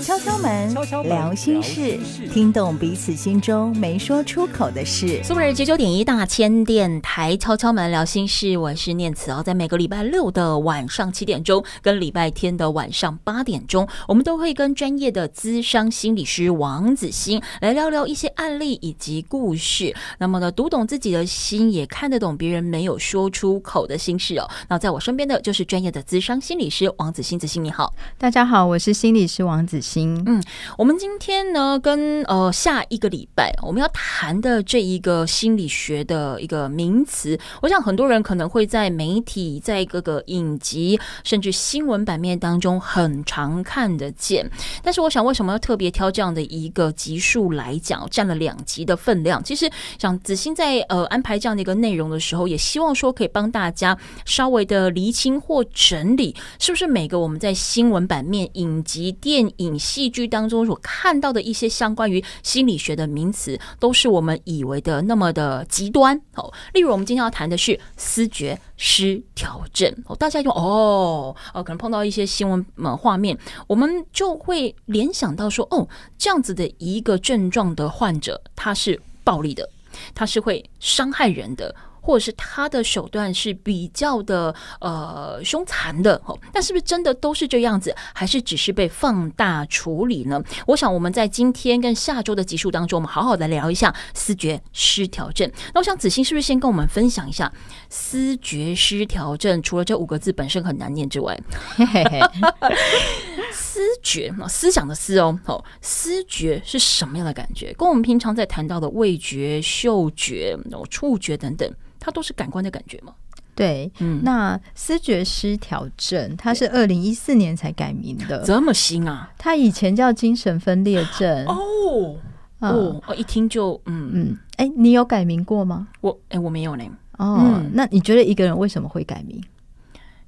敲敲门，聊心事，听懂彼此心中没说出口的事。Super 99.1大千电台敲敲门聊心事，我是念慈哦。在每个礼拜六的晚上七点钟，跟礼拜天的晚上八点钟，我们都会跟专业的资商心理师王子欣来聊聊一些案例以及故事。那么呢，读懂自己的心，也看得懂别人没有说出口的心事哦。那在我身边的就是专业的资商心理师王子欣，子欣你好，大家好，我是心理师王子。行，嗯，我们今天呢，跟呃下一个礼拜我们要谈的这一个心理学的一个名词，我想很多人可能会在媒体、在各个影集甚至新闻版面当中很常看得见。但是，我想为什么要特别挑这样的一个集数来讲，占了两集的分量？其实，想子欣在呃安排这样的一个内容的时候，也希望说可以帮大家稍微的厘清或整理，是不是每个我们在新闻版面、影集、电影。戏剧当中所看到的一些相关于心理学的名词，都是我们以为的那么的极端哦。例如，我们今天要谈的是思觉失调症哦，大家用哦哦，可能碰到一些新闻画面，我们就会联想到说哦，这样子的一个症状的患者，他是暴力的，他是会伤害人的。或者是他的手段是比较的呃凶残的哦，那是不是真的都是这样子，还是只是被放大处理呢？我想我们在今天跟下周的集数当中，我们好好的聊一下思觉失调症。那我想子欣是不是先跟我们分享一下思觉失调症？除了这五个字本身很难念之外，思觉啊，思想的思哦，思觉是什么样的感觉？跟我们平常在谈到的味觉、嗅觉、触觉等等。它都是感官的感觉吗？对，嗯，那思觉失调症，它是二零一四年才改名的，这么新啊！它以前叫精神分裂症哦哦，我一听就嗯嗯，哎，你有改名过吗？我哎我没有呢。哦，那你觉得一个人为什么会改名？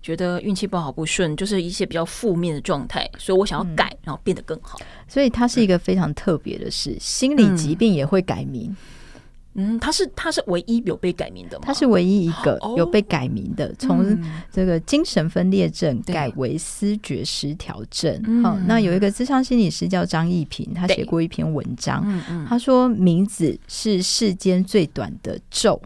觉得运气不好不顺，就是一些比较负面的状态，所以我想要改，然后变得更好。所以它是一个非常特别的事，心理疾病也会改名。嗯，他是他是唯一有被改名的，他是唯一一个有被改名的，从这个精神分裂症改为思觉失调症。好，那有一个智商心理师叫张艺平，他写过一篇文章，他说名字是世间最短的咒。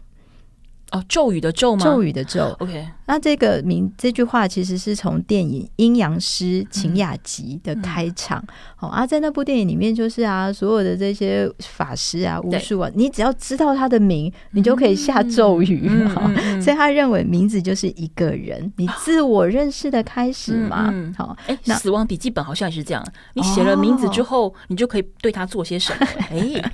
哦，咒语的咒吗？咒语的咒。OK，那这个名这句话其实是从电影《阴阳师》秦雅集的开场。好啊，在那部电影里面，就是啊，所有的这些法师啊、巫术啊，你只要知道他的名，你就可以下咒语。好，所以他认为名字就是一个人你自我认识的开始嘛。好，哎，死亡笔记本好像也是这样，你写了名字之后，你就可以对他做些什么。哎，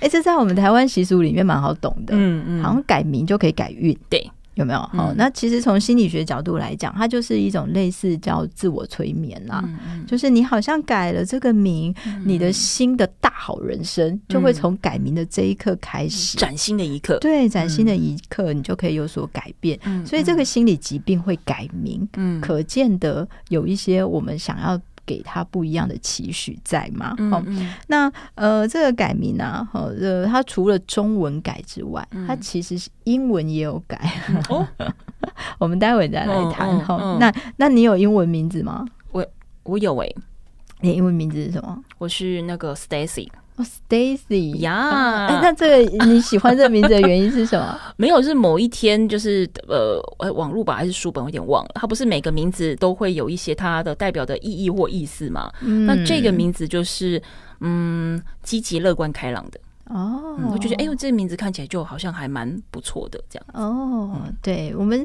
哎，这在我们台湾习俗里面蛮好懂的。嗯嗯，好像改名就。可以改运对，有没有？哦，那其实从心理学角度来讲，它就是一种类似叫自我催眠呐，就是你好像改了这个名，你的新的大好人生就会从改名的这一刻开始，崭新的一刻，对，崭新的一刻，你就可以有所改变。所以这个心理疾病会改名，可见的有一些我们想要。给他不一样的期许在吗？好，那呃，这个改名啊，好，呃，他除了中文改之外，他其实是英文也有改。哦，我们待会再来谈。好，那那你有英文名字吗？我我有诶、你英文名字是什么？我是那个 Stacy。哦、Stacy 呀，那这个 你喜欢这个名字的原因是什么？没有，是某一天就是呃呃，网络吧还是书本有点忘了。它不是每个名字都会有一些它的代表的意义或意思嗯？那这个名字就是嗯，积极、乐观、开朗的。哦，我就觉得，哎，呦，这个名字看起来就好像还蛮不错的这样哦，对，我们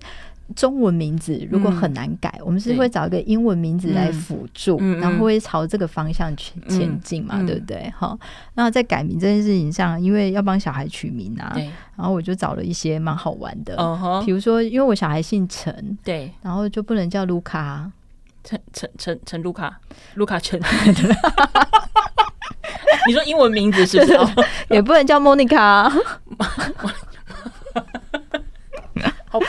中文名字如果很难改，我们是会找一个英文名字来辅助，然后会朝这个方向去前进嘛，对不对？哈，那在改名这件事情上，因为要帮小孩取名啊，然后我就找了一些蛮好玩的，比如说，因为我小孩姓陈，对，然后就不能叫卢卡，陈陈陈陈卢卡，卢卡陈。你说英文名字是不是？也不能叫莫妮卡，好吧。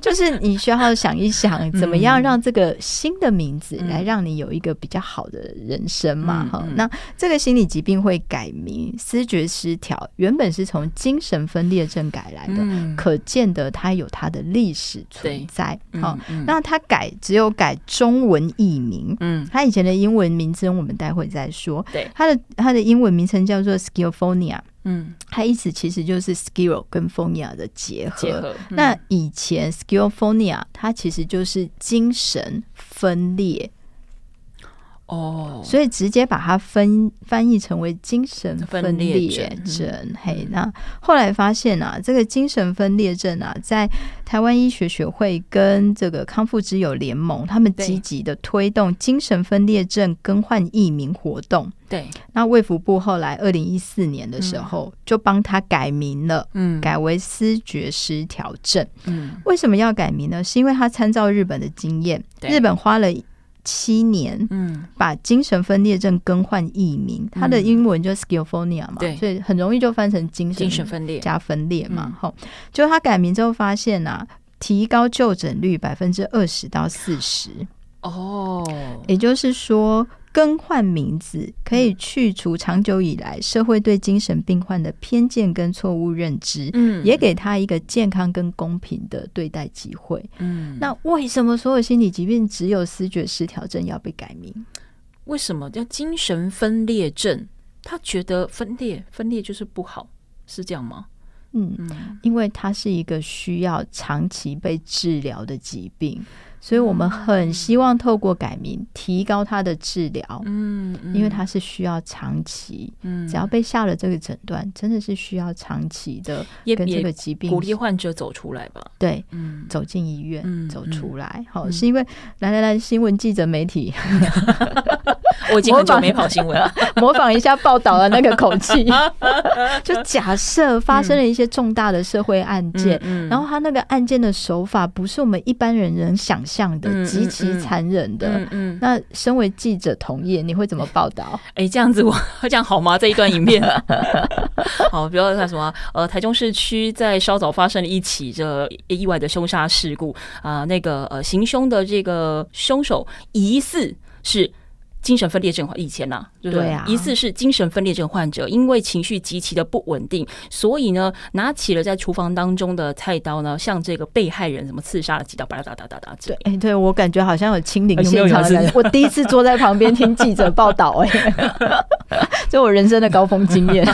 就是你需要想一想，怎么样让这个新的名字来让你有一个比较好的人生嘛？哈，那这个心理疾病会改名，思觉失调原本是从精神分裂症改来的，可见得它有它的历史存在。好，那它改只有改中文译名。嗯，它以前的英文名称我们待会再说。对，它的它的英文名称叫做 s c h i z o p h n i a 嗯，它意思其实就是 schizophrenia 的结合。那以前 schizophrenia 它其实就是精神分裂。哦，所以直接把它分翻译成为精神分裂症。嘿，那后来发现啊，这个精神分裂症啊，在台湾医学学会跟这个康复之友联盟，他们积极的推动精神分裂症更换译名活动。对，那卫福部后来二零一四年的时候，就帮他改名了，嗯，改为思觉失调症。嗯，为什么要改名呢？是因为他参照日本的经验，日本花了。七年，嗯，把精神分裂症更换译名，它的英文就 schizophrenia 嘛，对，所以很容易就翻成精神精神分裂加分裂嘛，哈，就他改名之后发现呐，提高就诊率百分之二十到四十哦，也就是说。更换名字可以去除长久以来社会对精神病患的偏见跟错误认知，嗯，也给他一个健康跟公平的对待机会，嗯。那为什么所有心理疾病只有思觉失调症要被改名？为什么叫精神分裂症？他觉得分裂分裂就是不好，是这样吗？嗯，因为它是一个需要长期被治疗的疾病。所以我们很希望透过改名提高他的治疗，嗯，因为他是需要长期，嗯，只要被下了这个诊断，真的是需要长期的跟这个疾病鼓励患者走出来吧，对，嗯，走进医院，走出来，好，是因为来来来，新闻记者媒体。我天就没跑新闻了，模仿一下报道的那个口气，就假设发生了一些重大的社会案件，然后他那个案件的手法不是我们一般人能想象的极其残忍的，那身为记者同业，你会怎么报道？哎，这样子我样好吗？这一段影片好，不要看什么，呃，台中市区在稍早发生了一起这意外的凶杀事故啊，那个呃行凶的这个凶手疑似是。精神分裂症以前呢，对不对？疑似是精神分裂症患者，因为情绪极其的不稳定，所以呢，拿起了在厨房当中的菜刀呢，向这个被害人什么刺杀了几刀，巴拉达达达达。对，哎，对我感觉好像有亲临现场的感觉。我第一次坐在旁边听记者报道，哎，这我人生的高峰经验，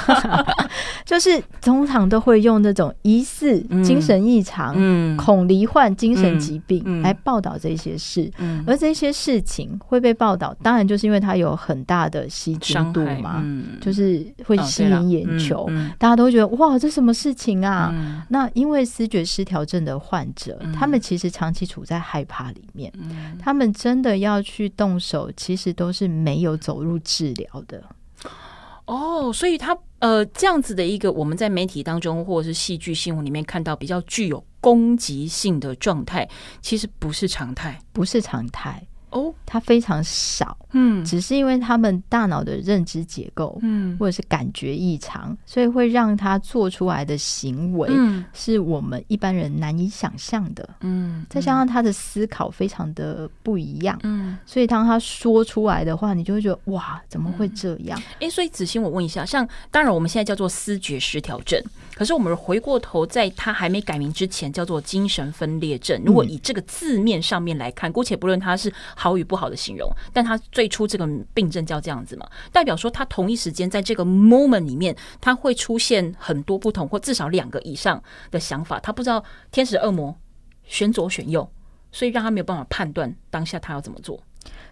就是通常都会用那种疑似精神异常、嗯、恐离患精神疾病来报道这些事，而这些事情会被报道，当然就。是因为它有很大的吸伤度嘛，就是会吸引眼球，大家都觉得哇，这什么事情啊？那因为视觉失调症的患者，他们其实长期处在害怕里面，他们真的要去动手，其实都是没有走入治疗的。哦，所以他呃这样子的一个我们在媒体当中或者是戏剧新闻里面看到比较具有攻击性的状态，其实不是常态，不是常态。哦，他非常少，嗯，只是因为他们大脑的认知结构，嗯，或者是感觉异常，所以会让他做出来的行为，嗯，是我们一般人难以想象的，嗯，再加上他的思考非常的不一样，嗯，所以当他说出来的话，你就会觉得哇，怎么会这样？哎，所以子欣，我问一下，像当然我们现在叫做思觉失调症。可是我们回过头，在他还没改名之前，叫做精神分裂症。如果以这个字面上面来看，姑且不论它是好与不好的形容，但他最初这个病症叫这样子嘛，代表说他同一时间在这个 moment 里面，他会出现很多不同，或至少两个以上的想法，他不知道天使恶魔选左选右，所以让他没有办法判断当下他要怎么做。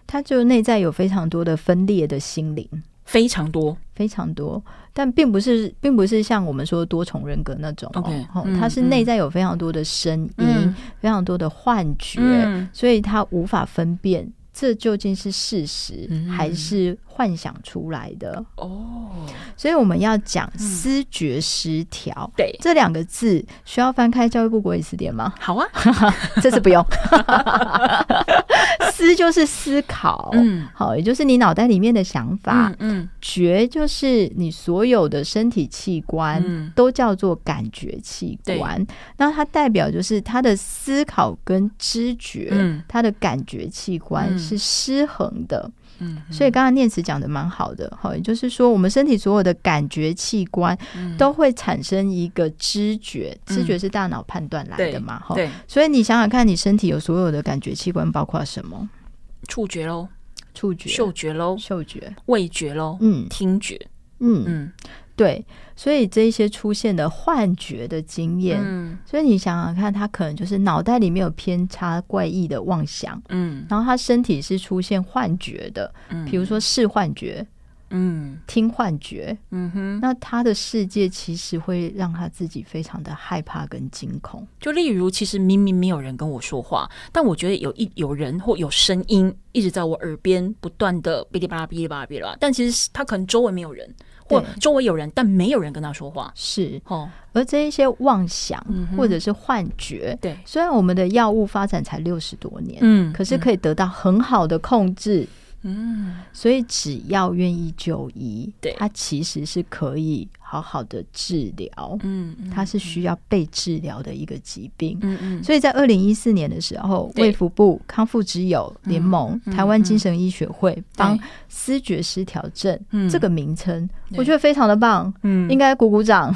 他就内在有非常多的分裂的心灵。非常多，非常多，但并不是，并不是像我们说多重人格那种。OK，它是内在有非常多的声音，非常多的幻觉，所以他无法分辨这究竟是事实还是。幻想出来的哦，所以我们要讲“思觉失调”对这两个字，需要翻开教育部国语词典吗？好啊，这次不用。思就是思考，嗯，好，也就是你脑袋里面的想法。嗯，觉就是你所有的身体器官都叫做感觉器官，那它代表就是它的思考跟知觉，它的感觉器官是失衡的。所以刚刚念慈讲的蛮好的哈，也就是说，我们身体所有的感觉器官都会产生一个知觉，知觉是大脑判断来的嘛哈。所以你想想看，你身体有所有的感觉器官包括什么？触觉喽，触觉；嗅觉喽，嗅觉；味觉喽，嗯，听觉，嗯嗯。对，所以这些出现的幻觉的经验，所以你想想看，他可能就是脑袋里面有偏差、怪异的妄想，嗯，然后他身体是出现幻觉的，比如说视幻觉。嗯，听幻觉，嗯哼，那他的世界其实会让他自己非常的害怕跟惊恐。就例如，其实明明没有人跟我说话，但我觉得有一有人或有声音一直在我耳边不断的哔哩吧啦哔哩吧啦哔哩吧啦，但其实他可能周围没有人，或周围有人，但没有人跟他说话。是，哦，而这一些妄想或者是幻觉，对，虽然我们的药物发展才六十多年，嗯，可是可以得到很好的控制。嗯，所以只要愿意就医，他其实是可以。好好的治疗，嗯，它是需要被治疗的一个疾病，嗯嗯，所以在二零一四年的时候，卫福部康复之友联盟、台湾精神医学会帮“思觉失调症”这个名称，我觉得非常的棒，嗯，应该鼓鼓掌，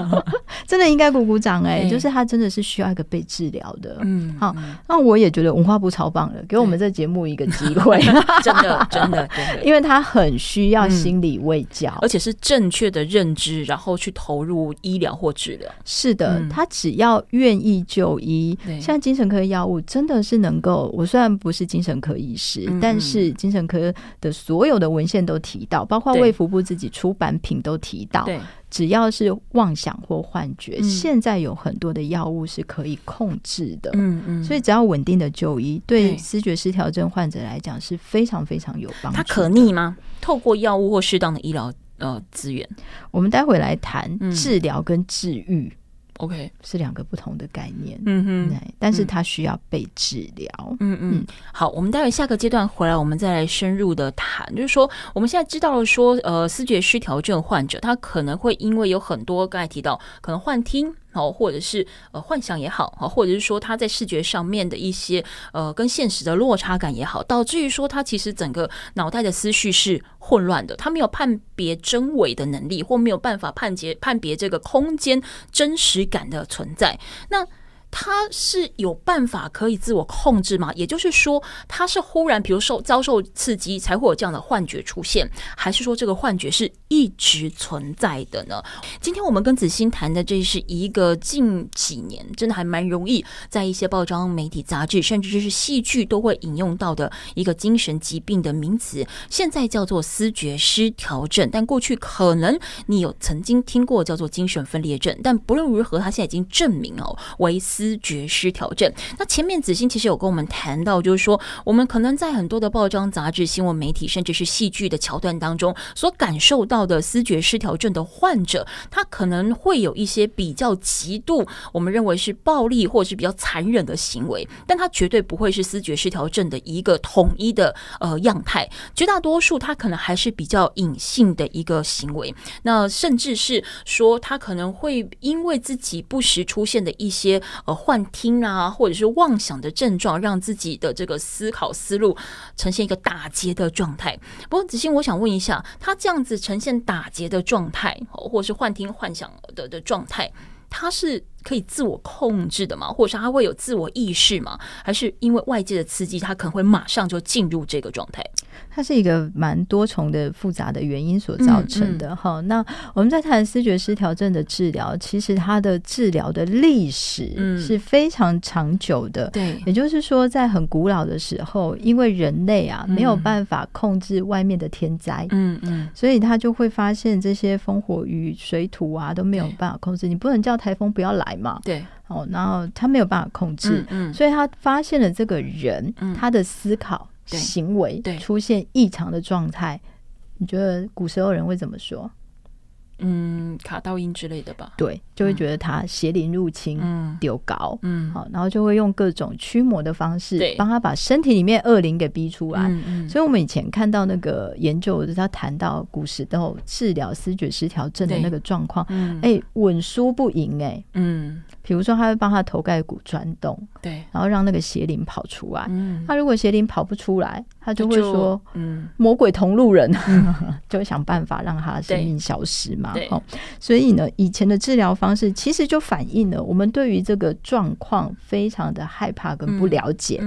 真的应该鼓鼓掌，哎，就是他真的是需要一个被治疗的，嗯，好，那我也觉得文化部超棒的，给我们这节目一个机会，真的真的，因为他很需要心理卫教，而且是正确的认。然后去投入医疗或治疗。是的，他只要愿意就医，像精神科药物，真的是能够。我虽然不是精神科医师，但是精神科的所有的文献都提到，包括卫福部自己出版品都提到，只要是妄想或幻觉，现在有很多的药物是可以控制的。嗯嗯。所以只要稳定的就医，对思觉失调症患者来讲是非常非常有帮助。它可逆吗？透过药物或适当的医疗。呃，资源，我们待会来谈治疗跟治愈，OK，是两个不同的概念。嗯哼，但是它需要被治疗。嗯嗯，好，我们待会下个阶段回来，我们再来深入的谈。就是说，我们现在知道了说，呃，视觉失调症患者，他可能会因为有很多刚才提到，可能幻听。哦，或者是呃幻想也好，哈，或者是说他在视觉上面的一些呃跟现实的落差感也好，导致于说他其实整个脑袋的思绪是混乱的，他没有判别真伪的能力，或没有办法判别判别这个空间真实感的存在，那。他是有办法可以自我控制吗？也就是说，他是忽然，比如受遭受刺激才会有这样的幻觉出现，还是说这个幻觉是一直存在的呢？今天我们跟子欣谈的这是一个近几年真的还蛮容易在一些报章、媒体、杂志，甚至就是戏剧都会引用到的一个精神疾病的名词，现在叫做思觉失调症。但过去可能你有曾经听过叫做精神分裂症，但不论如何，他现在已经证明哦为。思觉失调症。那前面子欣其实有跟我们谈到，就是说，我们可能在很多的报章、杂志、新闻媒体，甚至是戏剧的桥段当中，所感受到的思觉失调症的患者，他可能会有一些比较极度，我们认为是暴力或者是比较残忍的行为，但他绝对不会是思觉失调症的一个统一的呃样态。绝大多数他可能还是比较隐性的一个行为，那甚至是说他可能会因为自己不时出现的一些。呃，幻听啊，或者是妄想的症状，让自己的这个思考思路呈现一个打结的状态。不过，子欣，我想问一下，他这样子呈现打结的状态，或者是幻听、幻想的的状态，他是？可以自我控制的吗？或者是他会有自我意识吗？还是因为外界的刺激，他可能会马上就进入这个状态？它是一个蛮多重的复杂的原因所造成的哈。那我们在谈思觉失调症的治疗，其实它的治疗的历史是非常长久的。对，也就是说，在很古老的时候，因为人类啊没有办法控制外面的天灾，嗯嗯，所以他就会发现这些烽火与水土啊都没有办法控制，你不能叫台风不要来。嘛，对，哦，然后他没有办法控制，嗯，所以他发现了这个人，他的思考、行为出现异常的状态，你觉得古时候人会怎么说？嗯，卡到音之类的吧，对，就会觉得他邪灵入侵，嗯，丢高，嗯，好，然后就会用各种驱魔的方式，帮他把身体里面恶灵给逼出来。所以我们以前看到那个研究，就是他谈到古时候治疗思觉失调症的那个状况，哎，稳输不赢哎，嗯，比如说他会帮他头盖骨转动，对，然后让那个邪灵跑出来。嗯，他如果邪灵跑不出来，他就会说，嗯，魔鬼同路人，就会想办法让他生命消失嘛。对，所以呢，以前的治疗方式其实就反映了我们对于这个状况非常的害怕跟不了解，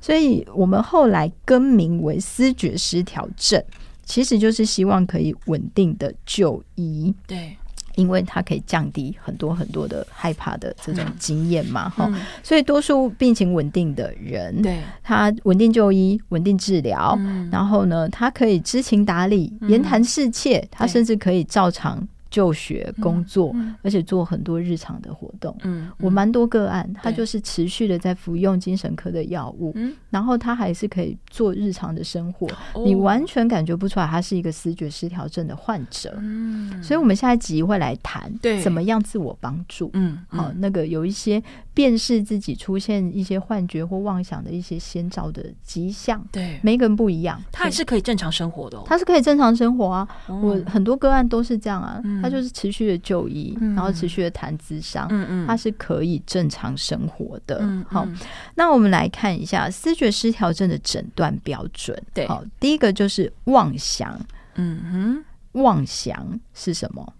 所以我们后来更名为思觉失调症，其实就是希望可以稳定的就医。对。因为他可以降低很多很多的害怕的这种经验嘛，哈，所以多数病情稳定的人，对，他稳定就医、稳定治疗，然后呢，他可以知情达理、言谈事切，他甚至可以照常。就学工作，而且做很多日常的活动。嗯，我蛮多个案，他就是持续的在服用精神科的药物，然后他还是可以做日常的生活，你完全感觉不出来他是一个思觉失调症的患者。嗯，所以我们下一集会来谈怎么样自我帮助。嗯，好，那个有一些辨识自己出现一些幻觉或妄想的一些先兆的迹象。对，每个人不一样，他也是可以正常生活的，他是可以正常生活啊。我很多个案都是这样啊。嗯。他就是持续的就医，然后持续的谈自商。他是可以正常生活的。好，那我们来看一下思觉失调症的诊断标准。对，好，第一个就是妄想。嗯哼，妄想是什么？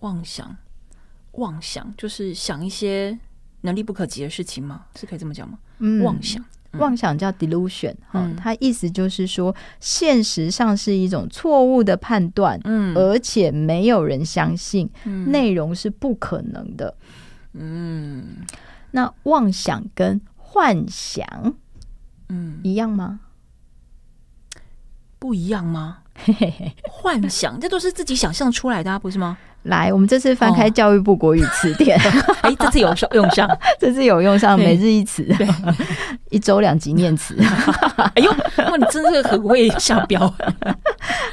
妄想，妄想就是想一些能力不可及的事情吗？是可以这么讲吗？妄想。妄想叫 delusion，哈，它意思就是说，现实上是一种错误的判断，嗯，而且没有人相信，内容是不可能的，嗯，那妄想跟幻想，嗯，一样吗？不一样吗？嘿嘿嘿，幻想，这都是自己想象出来的，啊，不是吗？来，我们这次翻开教育部国语词典，哎，这次有用上，这次有用上每日一词，一周两集念词。哎呦，哇，你真的很会下标。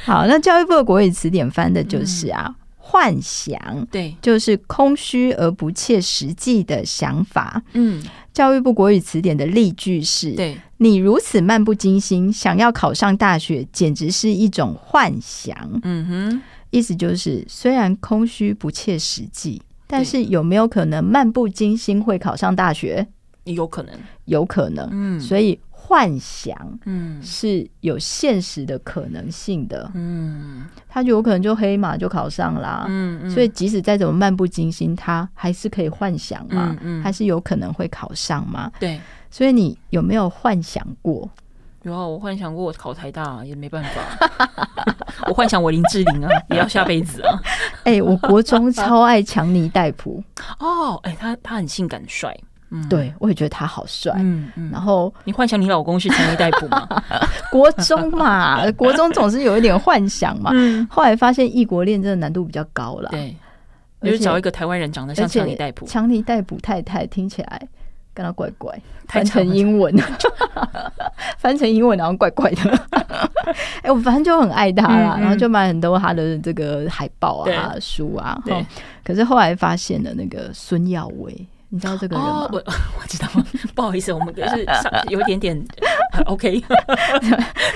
好，那教育部国语词典翻的就是啊，幻想，对，就是空虚而不切实际的想法。嗯。教育部国语词典的例句是：，你如此漫不经心，想要考上大学，简直是一种幻想。嗯哼，意思就是虽然空虚不切实际，但是有没有可能漫不经心会考上大学？有可能，有可能。嗯，所以。幻想是有现实的可能性的，嗯，他有可能就黑马就考上啦，嗯嗯，所以即使再怎么漫不经心，他还是可以幻想嘛，嗯嗯，还是有可能会考上嘛，对，所以你有没有幻想过？有啊，我幻想过，我考台大也没办法，我幻想我林志玲啊，也要下辈子啊，哎，我国中超爱强尼戴普 哦，哎，他他很性感帅。对，我也觉得他好帅。嗯嗯。然后你幻想你老公是强尼逮捕吗？国中嘛，国中总是有一点幻想嘛。嗯。后来发现异国恋真的难度比较高了。对。就找一个台湾人长得像强尼戴捕。强尼逮捕太太听起来跟他怪怪。翻成英文。翻成英文然后怪怪的。哎，我反正就很爱他啦，然后就买很多他的这个海报啊、书啊。对。可是后来发现了那个孙耀威。你知道这个人？我 我知道，不好意思，我们就是 有一点点，OK。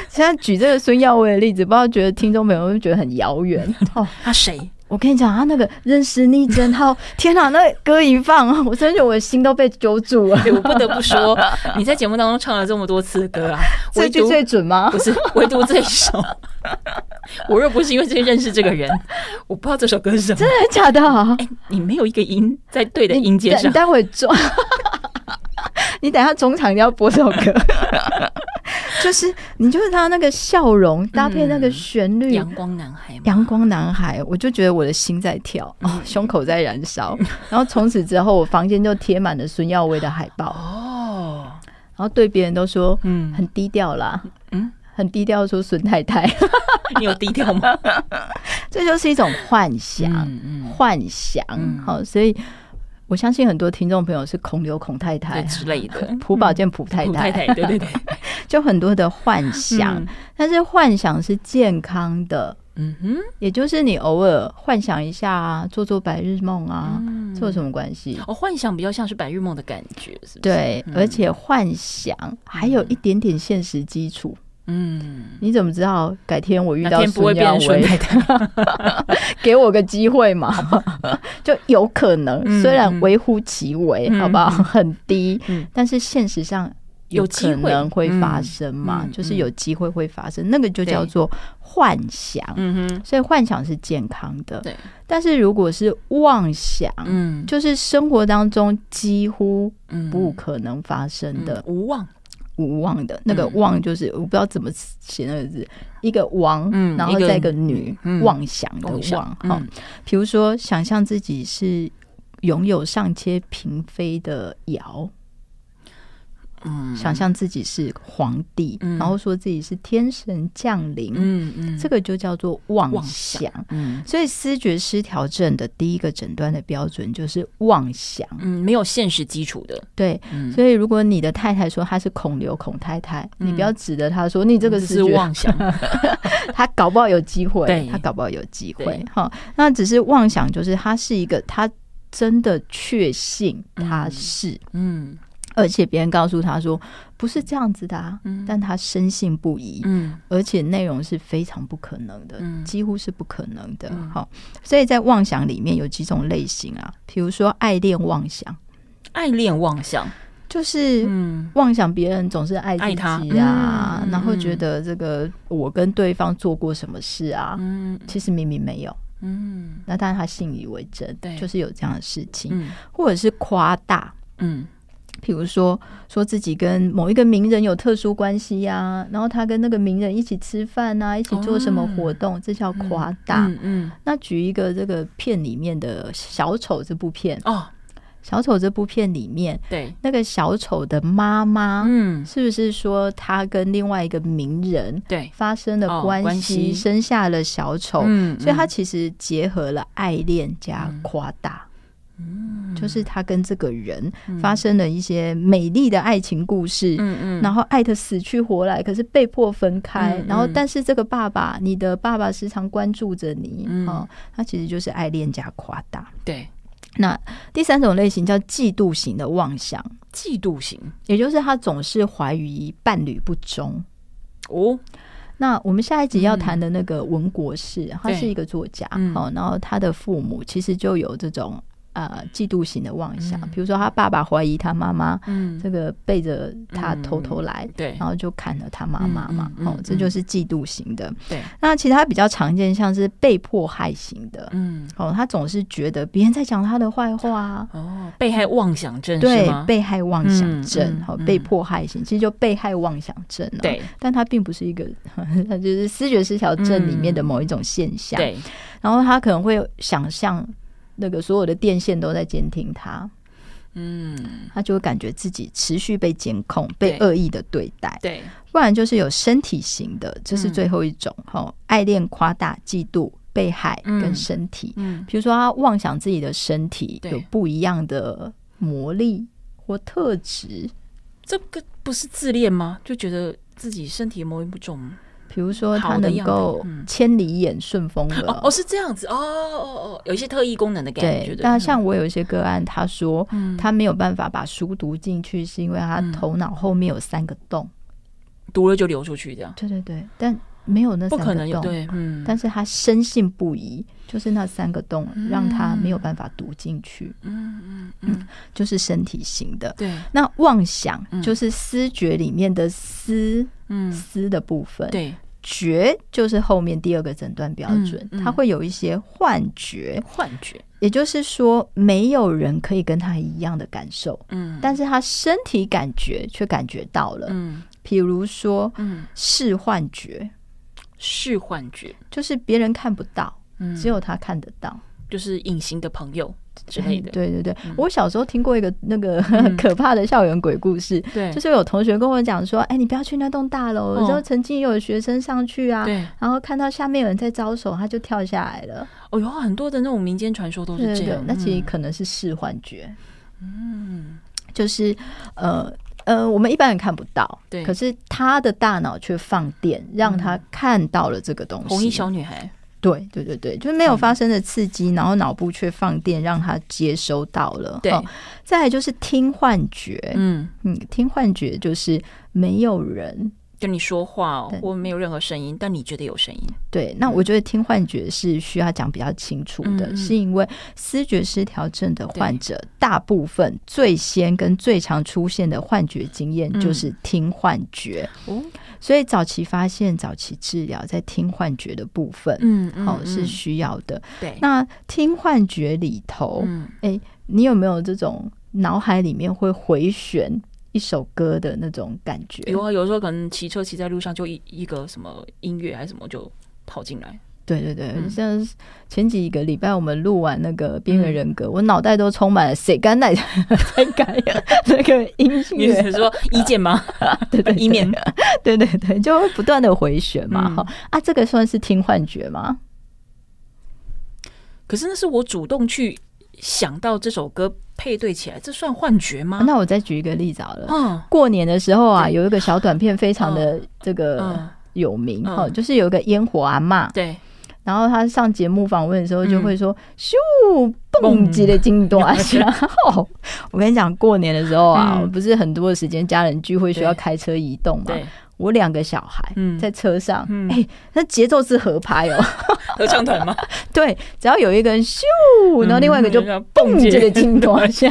现在举这个孙耀威的例子，不知道觉得听众朋友会觉得很遥远哦。他谁？我跟你讲啊，那个认识你真好，天哪！那歌一放，我真觉得我的心都被揪住了。我不得不说，你在节目当中唱了这么多次的歌啊，最最最准吗？不是，唯独这首。我若不是因为先认识这个人，我不知道这首歌是什么，真的假的啊？你没有一个音在对的音阶上。你待会做，你等下中场要播这首歌。就是你，就是他那个笑容搭配那个旋律，阳光男孩，阳光男孩，我就觉得我的心在跳 哦、胸口在燃烧。然后从此之后，我房间就贴满了孙耀威的海报哦。然后对别人都说，嗯，很低调啦，嗯，很低调说孙太太，你有低调吗？这就是一种幻想，幻想。好，所以。我相信很多听众朋友是孔刘、孔太太之类的，朴宝剑、朴太太，对对对，就很多的幻想。但是幻想是健康的，嗯哼，也就是你偶尔幻想一下啊，做做白日梦啊，这有什么关系？幻想比较像是白日梦的感觉，对，而且幻想还有一点点现实基础。嗯，你怎么知道？改天我遇到不会变太太？给我个机会嘛，就有可能，虽然微乎其微，好不好？很低，但是现实上有可能会发生嘛，就是有机会会发生，那个就叫做幻想。嗯哼，所以幻想是健康的，对。但是如果是妄想，嗯，就是生活当中几乎不可能发生的无望。无望的那个望，就是我不知道怎么写那个字，一个王，然后再一个女，妄想的妄。哈，比如说想象自己是拥有上千嫔妃的尧。想象自己是皇帝，然后说自己是天神降临，嗯嗯，这个就叫做妄想。嗯，所以思觉失调症的第一个诊断的标准就是妄想，嗯，没有现实基础的。对，所以如果你的太太说她是孔刘孔太太，你不要指着她说你这个是妄想，她搞不好有机会，她搞不好有机会哈。那只是妄想，就是他是一个，他真的确信他是，嗯。而且别人告诉他说不是这样子的啊，但他深信不疑。嗯，而且内容是非常不可能的，几乎是不可能的。好，所以在妄想里面有几种类型啊，比如说爱恋妄想，爱恋妄想就是，嗯，妄想别人总是爱爱他啊，然后觉得这个我跟对方做过什么事啊，嗯，其实明明没有，嗯，那但是他信以为真，对，就是有这样的事情，或者是夸大，嗯。比如说说自己跟某一个名人有特殊关系呀，然后他跟那个名人一起吃饭啊，一起做什么活动，这叫夸大。嗯嗯。那举一个这个片里面的小丑这部片哦，小丑这部片里面，对那个小丑的妈妈，嗯，是不是说他跟另外一个名人对发生了关系，生下了小丑？嗯所以他其实结合了爱恋加夸大。就是他跟这个人发生了一些美丽的爱情故事，嗯嗯，然后爱的死去活来，可是被迫分开，然后但是这个爸爸，你的爸爸时常关注着你，啊，他其实就是爱恋加夸大。对，那第三种类型叫嫉妒型的妄想，嫉妒型，也就是他总是怀疑伴侣不忠。哦，那我们下一集要谈的那个文国士，他是一个作家，好，然后他的父母其实就有这种。呃，嫉妒型的妄想，比如说他爸爸怀疑他妈妈，嗯，这个背着他偷偷来，对，然后就砍了他妈妈嘛，哦，这就是嫉妒型的。对，那其他比较常见像是被迫害型的，嗯，哦，他总是觉得别人在讲他的坏话，哦，被害妄想症，对，被害妄想症，好，被迫害型，其实就被害妄想症哦，对，但他并不是一个，他就是思觉失调症里面的某一种现象。对，然后他可能会想象。那个所有的电线都在监听他，嗯，他就会感觉自己持续被监控、被恶意的对待，对，不然就是有身体型的，这是最后一种哈，爱恋、夸大、嫉妒、被害跟身体，嗯，比如说他妄想自己的身体有不一样的魔力或特质，这个不是自恋吗？就觉得自己身体魔力不重。比如说，他能够千里眼、顺风耳，哦，是这样子哦哦哦，有一些特异功能的感觉。对，那像我有一些个案，他说他没有办法把书读进去，是因为他头脑后面有三个洞，读了就流出去这样。对对对，但没有那不可能有对，嗯，但是他深信不疑，就是那三个洞让他没有办法读进去。嗯嗯嗯，就是身体型的。对，那妄想就是思觉里面的思，嗯，思的部分。对。觉就是后面第二个诊断标准，他会有一些幻觉，幻觉，也就是说没有人可以跟他一样的感受，嗯，但是他身体感觉却感觉到了，嗯，比如说，嗯，是幻觉，是幻觉，就是别人看不到，只有他看得到，就是隐形的朋友。之类的，对对对，我小时候听过一个那个 可怕的校园鬼故事，就是有同学跟我讲说，哎，你不要去那栋大楼，说曾经有学生上去啊，然后看到下面有人在招手，他就跳下来了。哦，有很多的那种民间传说都是这样，那其实可能是视幻觉。嗯，就是呃呃，我们一般人看不到，对，可是他的大脑却放电，让他看到了这个东西，红衣小女孩。对对对对，就是没有发生的刺激，然后脑部却放电，让他接收到了。对，再来就是听幻觉，嗯嗯，听幻觉就是没有人跟你说话，哦，或没有任何声音，但你觉得有声音。对，那我觉得听幻觉是需要讲比较清楚的，是因为思觉失调症的患者大部分最先跟最常出现的幻觉经验就是听幻觉。所以早期发现、早期治疗，在听幻觉的部分，嗯，好是需要的。对，那听幻觉里头，哎，你有没有这种脑海里面会回旋一首歌的那种感觉？有啊，有时候可能骑车骑在路上，就一一个什么音乐还是什么就跑进来。对对对，像前几个礼拜我们录完那个边缘人格，我脑袋都充满了“ 谁该奈，谁该”那个音乐说意见吗？对对，一面，对对对，就会不断的回旋嘛。哈啊，这个算是听幻觉吗？可是那是我主动去想到这首歌配对起来，这算幻觉吗？那我再举一个例子好了。嗯，过年的时候啊，有一个小短片非常的这个有名，哈，就是有一个烟火啊嘛。对。然后他上节目访问的时候，就会说“咻蹦极的金短。” 然后我跟你讲，过年的时候啊，我不是很多时间家人聚会需要开车移动嘛？我两个小孩在车上，哎，那节奏是合拍哦，合唱团吗？对，只要有一个人咻，然后另外一个就蹦极的金短下，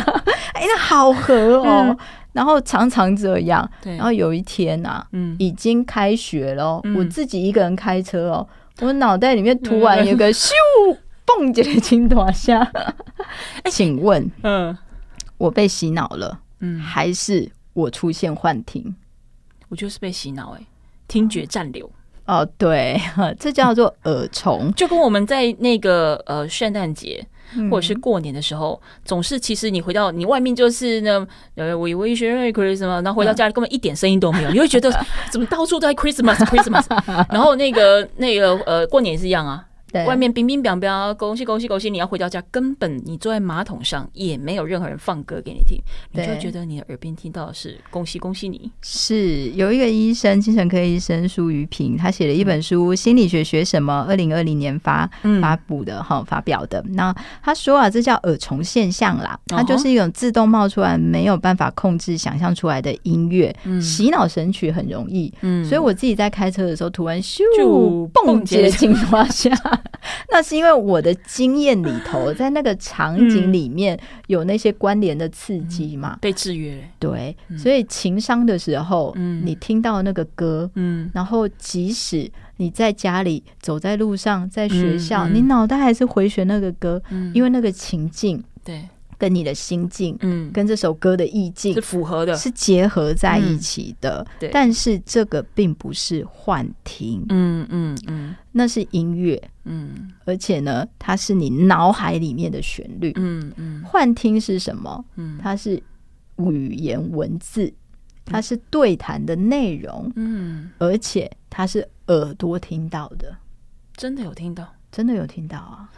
哎那好合哦。然后常常这样，然后有一天啊，嗯，已经开学了，我自己一个人开车哦。我脑袋里面突然有个咻蹦起来青团虾，请问，嗯，我被洗脑了，嗯，还是我出现幻听？我就是被洗脑，哎，听觉占流。哦，对，这叫做耳虫，就跟我们在那个呃圣诞节或者是过年的时候，总是其实你回到你外面就是呢呃，我我一学 s t m a s 然后回到家里根本一点声音都没有，你会觉得 怎么到处都在 Christmas Christmas，然后那个那个呃过年也是一样啊。外面冰冰表表，恭喜恭喜恭喜！你要回到家，根本你坐在马桶上也没有任何人放歌给你听，你就觉得你的耳边听到的是恭喜恭喜你。是有一个医生，精神科医生苏瑜平，他写了一本书《心理学学什么》，二零二零年发发布的哈发表的。那他说啊，这叫耳虫现象啦，它就是一种自动冒出来没有办法控制想象出来的音乐，洗脑神曲很容易。嗯，所以我自己在开车的时候，突然咻蹦节进化下。那是因为我的经验里头，在那个场景里面有那些关联的刺激嘛，被制约。对，所以情商的时候，你听到那个歌，嗯，然后即使你在家里、走在路上、在学校，你脑袋还是回旋那个歌，嗯，因为那个情境，对。跟你的心境，嗯，跟这首歌的意境是符合的，是结合在一起的。对，但是这个并不是幻听，嗯嗯嗯，那是音乐，嗯，而且呢，它是你脑海里面的旋律，嗯嗯。幻听是什么？嗯，它是语言文字，它是对谈的内容，嗯，而且它是耳朵听到的，真的有听到，真的有听到啊。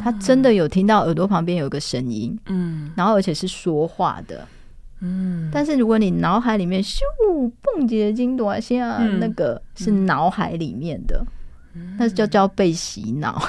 他真的有听到耳朵旁边有个声音，嗯，然后而且是说话的，嗯。但是如果你脑海里面咻蹦结晶朵啊。那个是脑海里面的，那就叫被洗脑。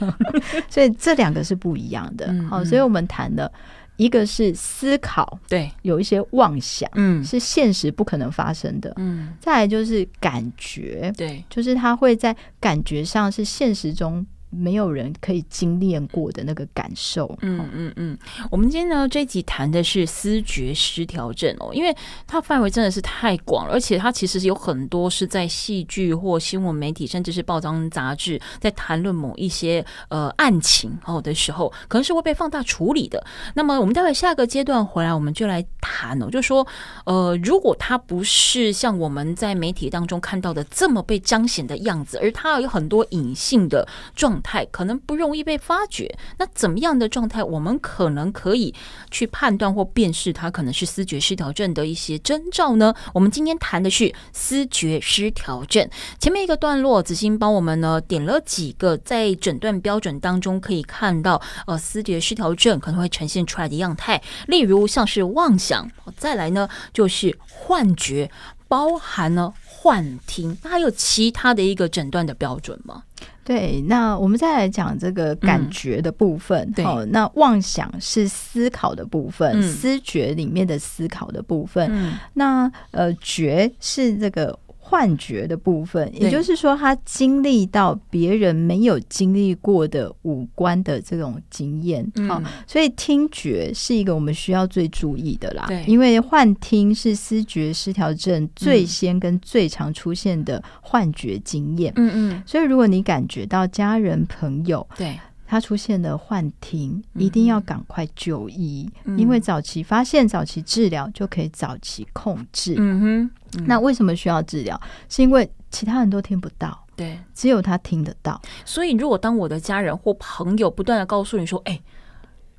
所以这两个是不一样的。好，所以我们谈的一个是思考，对，有一些妄想，嗯，是现实不可能发生的。嗯，再来就是感觉，对，就是他会在感觉上是现实中。没有人可以经验过的那个感受，嗯嗯嗯。我们今天呢这集谈的是思觉失调症哦，因为它范围真的是太广，了，而且它其实有很多是在戏剧或新闻媒体，甚至是报章杂志，在谈论某一些呃案情哦的时候，可能是会被放大处理的。那么我们待会下个阶段回来，我们就来谈哦，就说呃，如果它不是像我们在媒体当中看到的这么被彰显的样子，而它有很多隐性的状。态可能不容易被发觉，那怎么样的状态我们可能可以去判断或辨识它可能是思觉失调症的一些征兆呢？我们今天谈的是思觉失调症，前面一个段落，子欣帮我们呢点了几个在诊断标准当中可以看到，呃，思觉失调症可能会呈现出来的样态，例如像是妄想，再来呢就是幻觉。包含了幻听，它还有其他的一个诊断的标准吗？对，那我们再来讲这个感觉的部分。哦，那妄想是思考的部分，思觉里面的思考的部分。那呃，觉是这个。幻觉的部分，也就是说，他经历到别人没有经历过的五官的这种经验好，所以听觉是一个我们需要最注意的啦。对，因为幻听是思觉失调症最先跟最常出现的幻觉经验。嗯嗯，所以如果你感觉到家人朋友对。他出现了幻听，一定要赶快就医，因为早期发现、早期治疗就可以早期控制。嗯哼，那为什么需要治疗？是因为其他人都听不到，对，只有他听得到。所以，如果当我的家人或朋友不断的告诉你说：“哎，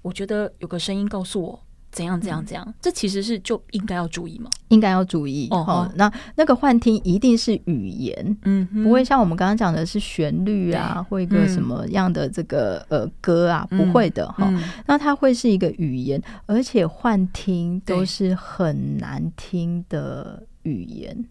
我觉得有个声音告诉我。”怎样怎样怎样？这其实是就应该要注意吗？应该要注意哦。那那个幻听一定是语言，嗯，不会像我们刚刚讲的是旋律啊，或一个什么样的这个呃歌啊，不会的哈。那它会是一个语言，而且幻听都是很难听的语言。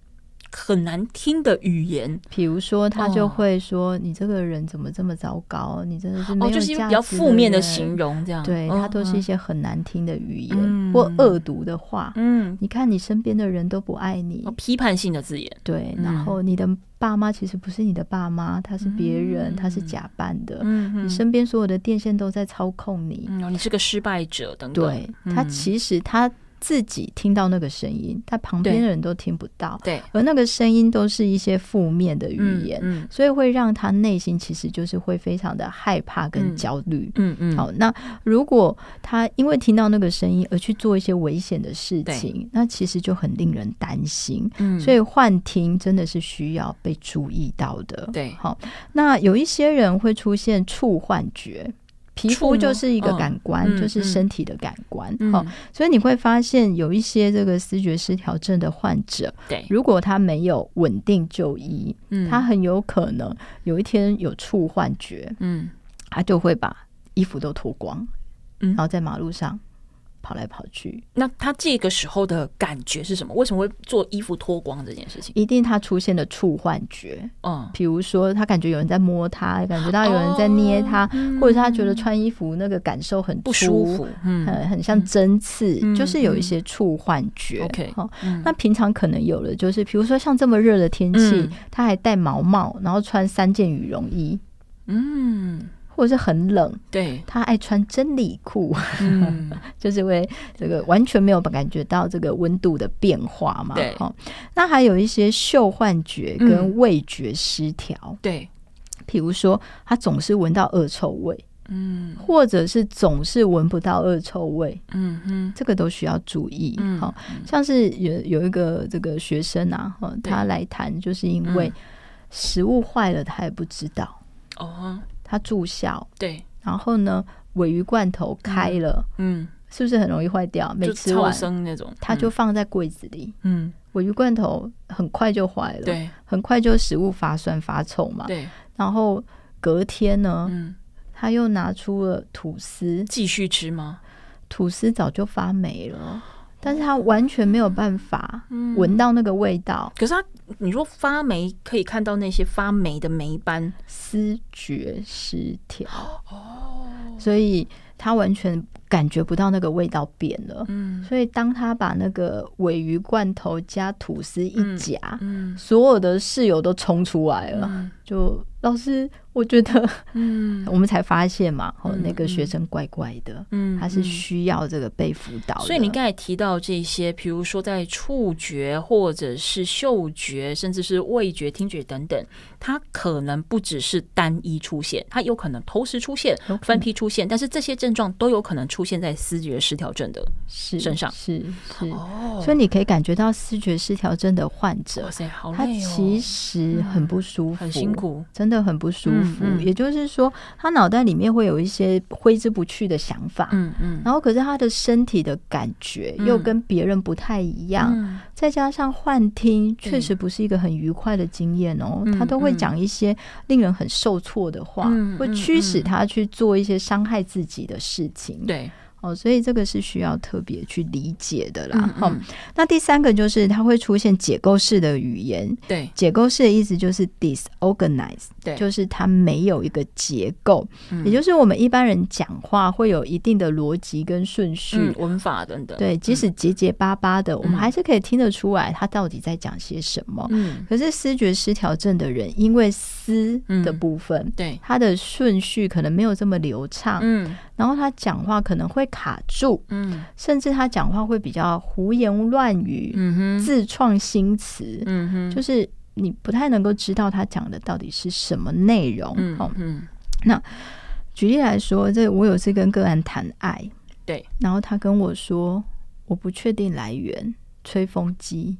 很难听的语言，比如说他就会说：“你这个人怎么这么糟糕？你真的是……哦，就是比较负面的形容，这样对他都是一些很难听的语言或恶毒的话。嗯，你看你身边的人都不爱你，批判性的字眼。对，然后你的爸妈其实不是你的爸妈，他是别人，他是假扮的。嗯，你身边所有的电线都在操控你。你是个失败者。等对，他其实他。自己听到那个声音，他旁边的人都听不到，对，而那个声音都是一些负面的语言，所以会让他内心其实就是会非常的害怕跟焦虑。嗯嗯，好，那如果他因为听到那个声音而去做一些危险的事情，那其实就很令人担心。嗯，所以幻听真的是需要被注意到的。对，好，那有一些人会出现触幻觉。皮肤就是一个感官，就是身体的感官。哦，所以你会发现有一些这个视觉失调症的患者，对，如果他没有稳定就医，嗯，他很有可能有一天有触幻觉，嗯，他就会把衣服都脱光，嗯，然后在马路上。跑来跑去，那他这个时候的感觉是什么？为什么会做衣服脱光这件事情？一定他出现了触幻觉，嗯，比如说他感觉有人在摸他，感觉到有人在捏他，或者他觉得穿衣服那个感受很不舒服，嗯，很很像针刺，就是有一些触幻觉。OK，好，那平常可能有的就是比如说像这么热的天气，他还戴毛帽，然后穿三件羽绒衣，嗯。或是很冷，对他爱穿真理裤，嗯，就是因为这个完全没有感觉到这个温度的变化嘛，对那还有一些嗅幻觉跟味觉失调，对，譬如说他总是闻到恶臭味，嗯，或者是总是闻不到恶臭味，嗯嗯，这个都需要注意。嗯，好像是有有一个这个学生啊，哦，他来谈就是因为食物坏了，他也不知道，哦。他住校，对，然后呢，尾鱼罐头开了，嗯，是不是很容易坏掉？没吃完那种，他就放在柜子里，嗯，尾鱼罐头很快就坏了，对，很快就食物发酸发臭嘛，对，然后隔天呢，他又拿出了吐司，继续吃吗？吐司早就发霉了，但是他完全没有办法闻到那个味道，可是他。你说发霉，可以看到那些发霉的霉斑，视觉失调哦，所以他完全感觉不到那个味道变了。嗯，所以当他把那个尾鱼罐头加吐司一夹，所有的室友都冲出来了，就老师。我觉得，嗯，我们才发现嘛，哦，那个学生怪怪的，嗯，他是需要这个被辅导。所以你刚才提到这些，比如说在触觉或者是嗅觉，甚至是味觉、听觉等等，它可能不只是单一出现，它有可能同时出现、分批出现，但是这些症状都有可能出现在视觉失调症的身上。是，哦，所以你可以感觉到视觉失调症的患者，他其实很不舒服，很辛苦，真的很不舒服。也就是说，他脑袋里面会有一些挥之不去的想法，嗯嗯，然后可是他的身体的感觉又跟别人不太一样，再加上幻听，确实不是一个很愉快的经验哦。他都会讲一些令人很受挫的话，会驱使他去做一些伤害自己的事情，对。哦，所以这个是需要特别去理解的啦。好，那第三个就是它会出现解构式的语言。对，解构式的意思就是 disorganized，对，就是它没有一个结构。嗯，也就是我们一般人讲话会有一定的逻辑跟顺序、文法等等。对，即使结结巴巴的，我们还是可以听得出来他到底在讲些什么。嗯，可是思觉失调症的人，因为思的部分，对，他的顺序可能没有这么流畅。嗯。然后他讲话可能会卡住，嗯，甚至他讲话会比较胡言乱语，嗯哼，自创新词，嗯哼，就是你不太能够知道他讲的到底是什么内容，嗯嗯。那举例来说，这我有次跟个案谈爱，对，然后他跟我说，我不确定来源，吹风机，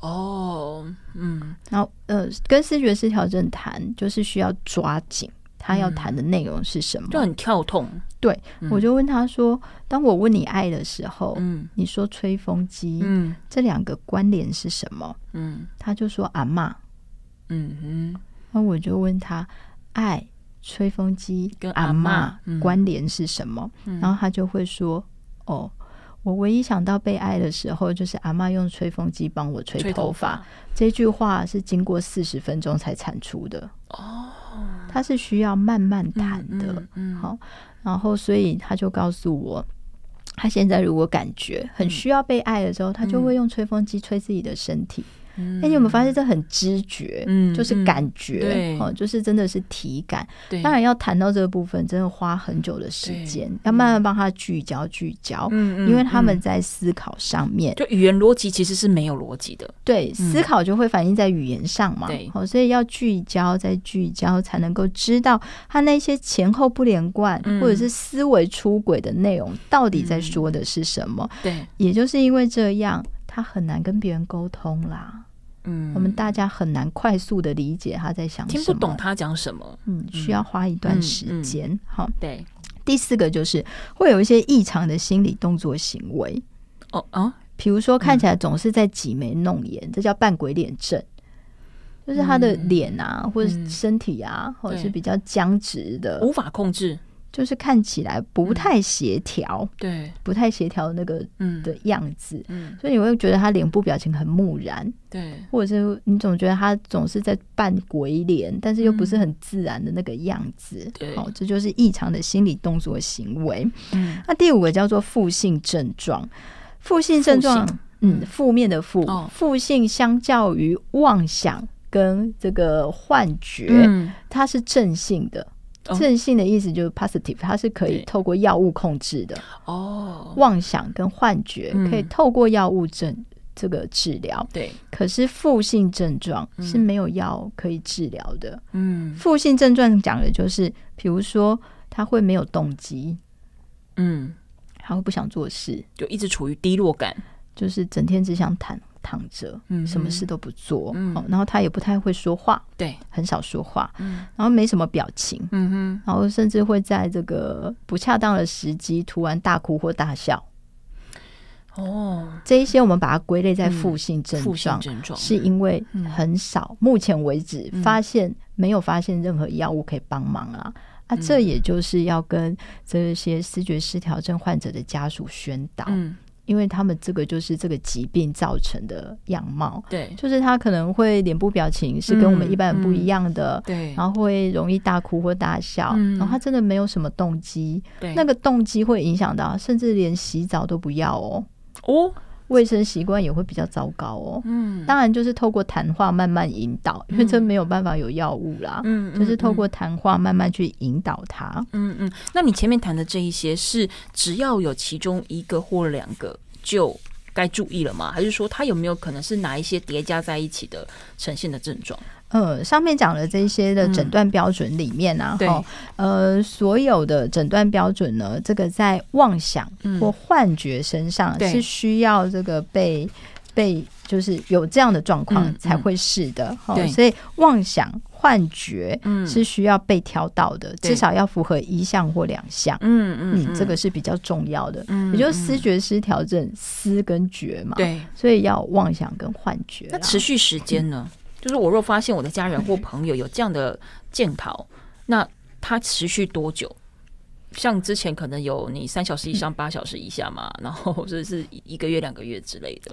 哦，嗯，然后呃，跟视觉失调整谈，就是需要抓紧。他要谈的内容是什么？就很跳痛。对，我就问他说：“当我问你爱的时候，嗯，你说吹风机，嗯，这两个关联是什么？”嗯，他就说：“阿妈。”嗯哼。那我就问他：“爱吹风机跟阿妈关联是什么？”然后他就会说：“哦，我唯一想到被爱的时候，就是阿妈用吹风机帮我吹头发。”这句话是经过四十分钟才产出的。哦。他是需要慢慢谈的，好，然后所以他就告诉我，他现在如果感觉很需要被爱的时候，他就会用吹风机吹自己的身体。哎，你有没有发现这很知觉？嗯，就是感觉，哦，就是真的是体感。对，当然要谈到这个部分，真的花很久的时间，要慢慢帮他聚焦、聚焦。嗯因为他们在思考上面，就语言逻辑其实是没有逻辑的。对，思考就会反映在语言上嘛。对。哦，所以要聚焦、再聚焦，才能够知道他那些前后不连贯，或者是思维出轨的内容，到底在说的是什么。对。也就是因为这样，他很难跟别人沟通啦。我们大家很难快速的理解他在想，听不懂他讲什么。嗯，需要花一段时间。好，对。第四个就是会有一些异常的心理动作行为。哦啊，比如说看起来总是在挤眉弄眼，这叫扮鬼脸症，就是他的脸啊，或者身体啊，或者是比较僵直的，无法控制。就是看起来不太协调，对，不太协调那个嗯的样子，嗯，所以你会觉得他脸部表情很木然，对，或者是你总觉得他总是在扮鬼脸，但是又不是很自然的那个样子，对，好，这就是异常的心理动作行为。嗯，那第五个叫做负性症状，负性症状，嗯，负面的负，负性相较于妄想跟这个幻觉，嗯，它是正性的。正性的意思就是 positive，它是可以透过药物控制的哦。妄想跟幻觉可以透过药物症这个治疗，对。可是负性症状是没有药可以治疗的。嗯，负性症状讲的就是，比如说他会没有动机，嗯，他会不想做事，就一直处于低落感，就是整天只想谈。躺着，嗯，什么事都不做，然后他也不太会说话，对，很少说话，嗯，然后没什么表情，嗯哼，然后甚至会在这个不恰当的时机突然大哭或大笑，哦，这一些我们把它归类在负性症状，症状是因为很少，目前为止发现没有发现任何药物可以帮忙啊，啊，这也就是要跟这些视觉失调症患者的家属宣导，嗯。因为他们这个就是这个疾病造成的样貌，对，就是他可能会脸部表情是跟我们一般人不一样的，对，然后会容易大哭或大笑，然后他真的没有什么动机，对，那个动机会影响到，甚至连洗澡都不要哦，哦。卫生习惯也会比较糟糕哦。嗯，当然就是透过谈话慢慢引导，因为这没有办法有药物啦。嗯就是透过谈话慢慢去引导他。嗯嗯，那你前面谈的这一些，是只要有其中一个或两个就该注意了吗？还是说他有没有可能是哪一些叠加在一起的呈现的症状？嗯，上面讲的这些的诊断标准里面呢，哈，呃，所有的诊断标准呢，这个在妄想或幻觉身上是需要这个被被就是有这样的状况才会是的，对，所以妄想、幻觉是需要被挑到的，至少要符合一项或两项，嗯嗯，这个是比较重要的，嗯，也就是思觉失调症，思跟觉嘛，对，所以要妄想跟幻觉，那持续时间呢？就是我若发现我的家人或朋友有这样的检讨，那它持续多久？像之前可能有你三小时以上、八小时以下嘛，然后或者是一个月、两个月之类的。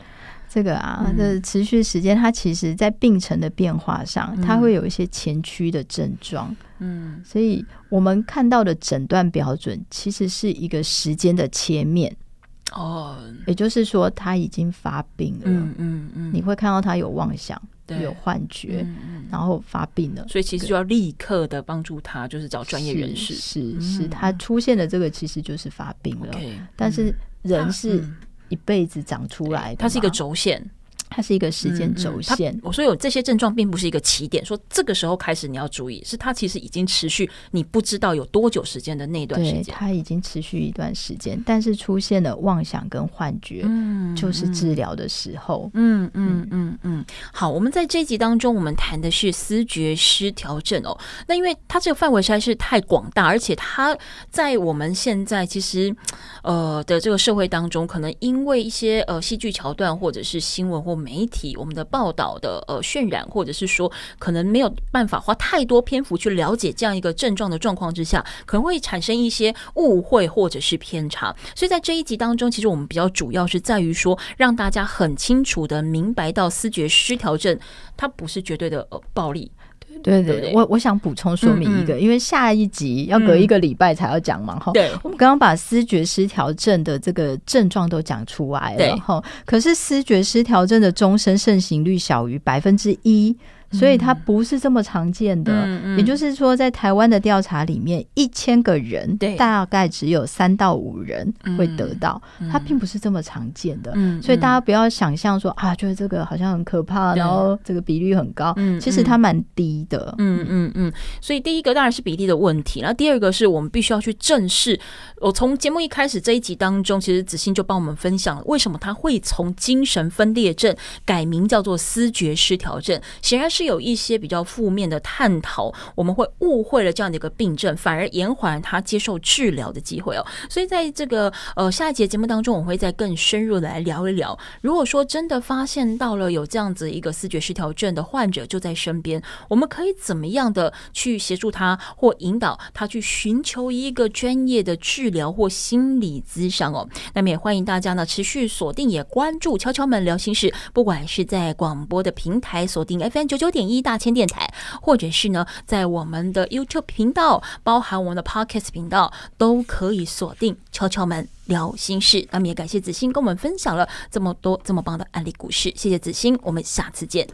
这个啊，这持续时间它其实在病程的变化上，它会有一些前驱的症状。嗯，所以我们看到的诊断标准其实是一个时间的切面。哦，也就是说他已经发病了。嗯嗯嗯，你会看到他有妄想。有幻觉，然后发病了，所以其实就要立刻的帮助他，就是找专业人士。是是，他出现的这个其实就是发病了，但是人是一辈子长出来的，它是一个轴线。它是一个时间轴线。我说有这些症状，并不是一个起点。说这个时候开始你要注意，是它其实已经持续，你不知道有多久时间的那段时间。它已经持续一段时间，但是出现了妄想跟幻觉，嗯，就是治疗的时候。嗯嗯嗯嗯。好，我们在这集当中，我们谈的是思觉失调症哦。那因为它这个范围实在是太广大，而且它在我们现在其实呃的这个社会当中，可能因为一些呃戏剧桥段，或者是新闻或。媒体我们的报道的呃渲染，或者是说可能没有办法花太多篇幅去了解这样一个症状的状况之下，可能会产生一些误会或者是偏差。所以在这一集当中，其实我们比较主要是在于说，让大家很清楚的明白到思觉失调症它不是绝对的呃暴力。对对，我我想补充说明一个，因为下一集要隔一个礼拜才要讲嘛，哈。对，我们刚刚把思觉失调症的这个症状都讲出来了，哈。可是思觉失调症的终身盛行率小于百分之一。所以它不是这么常见的，也就是说，在台湾的调查里面，一千个人大概只有三到五人会得到，它并不是这么常见的。所以大家不要想象说啊，觉得这个好像很可怕，然后这个比率很高，其实它蛮低的。嗯嗯嗯。所以第一个当然是比例的问题，那第二个是我们必须要去正视。我从节目一开始这一集当中，其实子欣就帮我们分享了为什么他会从精神分裂症改名叫做思觉失调症，显然是。是有一些比较负面的探讨，我们会误会了这样的一个病症，反而延缓他接受治疗的机会哦。所以在这个呃下一节节目当中，我会再更深入的来聊一聊。如果说真的发现到了有这样子一个视觉失调症的患者就在身边，我们可以怎么样的去协助他或引导他去寻求一个专业的治疗或心理咨商哦。那么也欢迎大家呢持续锁定，也关注“敲敲门聊心事”，不管是在广播的平台锁定 FM 九九。点一大千电台，或者是呢，在我们的 YouTube 频道，包含我们的 Podcast 频道，都可以锁定《敲敲门聊心事》。那么也感谢子欣跟我们分享了这么多这么棒的案例故事，谢谢子欣，我们下次见。